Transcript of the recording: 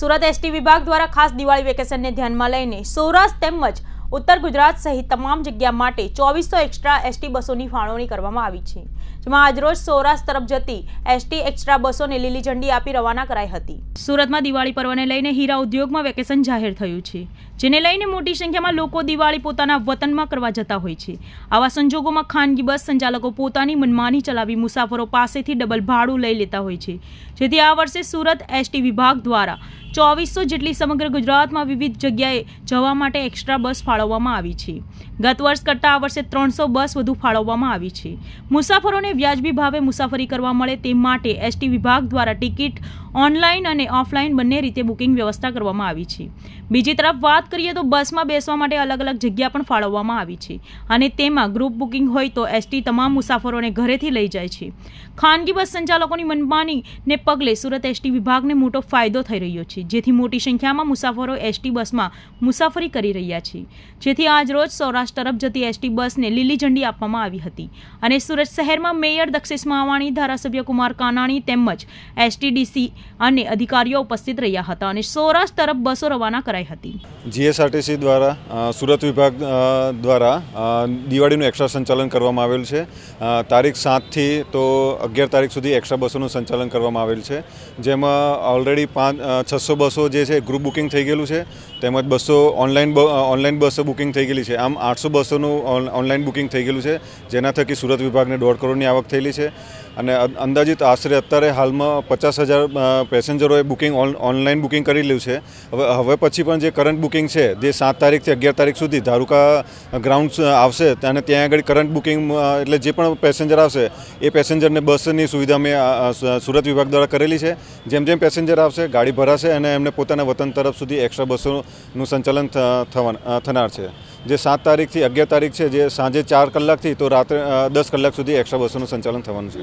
Surat ST વિભાગ દ્વારા ખાસ દિવાળી વેકેશનને ધ્યાનમાં લઈને સૌરાષ્ટ્ર તેમજ ઉત્તર ગુજરાત સહિત તમામ જગ્યા માટે ચોવીસો એક્સ્ટ્રા એસટી બસોની ફાળવણી કરવામાં આવી છે જેમાં આજરોજ સૌરાષ્ટ્ર તરફ જતી એસટી એક્સ્ટ્રા બસોને લીલી ઝંડી આપી રવાના કરાઈ હતી સુરતમાં દિવાળી પર્વને લઈને હીરા ઉદ્યોગમાં વેકેશન જાહેર થયું છે જેને લઈને મોટી સંખ્યામાં લોકો દિવાળી પોતાના વતનમાં કરવા જતા હોય છે આવા સંજોગોમાં ખાનગી બસ સંચાલકો પોતાની મનમાની ચલાવી મુસાફરો પાસેથી ડબલ ભાડું લઈ લેતા હોય છે જેથી આ વર્ષે સુરત એસટી વિભાગ દ્વારા ચોવીસો જેટલી સમગ્ર ગુજરાતમાં વિવિધ જગ્યાએ જવા માટે એક્સ્ટ્રા બસ ફાળવવામાં આવી છે ગત વર્ષ કરતાં આ વર્ષે ત્રણસો બસ વધુ ફાળવવામાં આવી છે મુસાફરોને વ્યાજબી ભાવે મુસાફરી કરવા મળે તે માટે એસટી વિભાગ દ્વારા ટિકિટ ઓનલાઈન અને ઓફલાઈન બંને રીતે બુકિંગ વ્યવસ્થા કરવામાં આવી છે બીજી તરફ વાત કરીએ તો બસમાં બેસવા માટે અલગ અલગ જગ્યા પણ ફાળવવામાં આવી છે અને તેમાં ગ્રુપ બુકિંગ હોય તો એસટી તમામ મુસાફરોને ઘરેથી લઈ જાય છે ખાનગી બસ સંચાલકોની મનમાનીને પગલે સુરત એસટી વિભાગને મોટો ફાયદો થઈ રહ્યો છે જેથી મોટી સંખ્યામાં મુસાફરો એસટી બસમાં મુસાફરી કરી રહ્યા છે જેથી આજરોજ સૌરાષ્ટ્ર તરફ જતી એસટી બસને લીલી ઝંડી આપવામાં આવી હતી અને સુરત શહેરમાં મેયર દક્ષેશ માવાણી ધારાસભ્ય કુમાર કાનાણી તેમજ એસટીડીસી અને અધિકારીઓ ઉપસ્થિત રહ્યા હતા અને સૌરાષ્ટ્ર તરફ બસો રવાના કરાઈ હતી જીએસઆરટીસી દ્વારા સુરત વિભાગ દ્વારા દિવાળીનું એક્સ્ટ્રા સંચાલન કરવામાં આવેલ છે તારીખ સાતથી તો અગિયાર તારીખ સુધી એક્સ્ટ્રા બસોનું સંચાલન કરવામાં આવેલ છે જેમાં ઓલરેડી પાંચ છસો બસો જે છે ગ્રુપ બુકિંગ થઈ ગયેલું છે તેમજ બસો ઓનલાઈન ઓનલાઈન બસો બુકિંગ થઈ ગયેલી છે આમ આઠસો બસોનું ઓનલાઈન બુકિંગ થઈ ગયેલું છે જેના થકી સુરત વિભાગને દોઢ કરોડની આવક થયેલી છે અને અંદાજિત આશરે અત્યારે હાલમાં પચાસ હજાર પેસેન્જરોએ બુકિંગ ઓનલાઈન બુકિંગ કરી લીધું છે હવે હવે પછી પણ જે કરંટ બુકિંગ છે જે સાત તારીખથી અગિયાર તારીખ સુધી ધારુકા ગ્રાઉન્ડ આવશે અને ત્યાં આગળ કરંટ બુકિંગ એટલે જે પણ પેસેન્જર આવશે એ પેસેન્જરને બસની સુવિધા અમે સુરત વિભાગ દ્વારા કરેલી છે જેમ જેમ પેસેન્જર આવશે ગાડી ભરાશે અને એમને પોતાના વતન તરફ સુધી એક્સ્ટ્રા બસોનું સંચાલન થનાર છે જે સાત તારીખથી અગિયાર તારીખ છે જે સાંજે ચાર કલાકથી તો રાત્રે દસ કલાક સુધી એક્સ્ટ્રા બસોનું સંચાલન થવાનું છે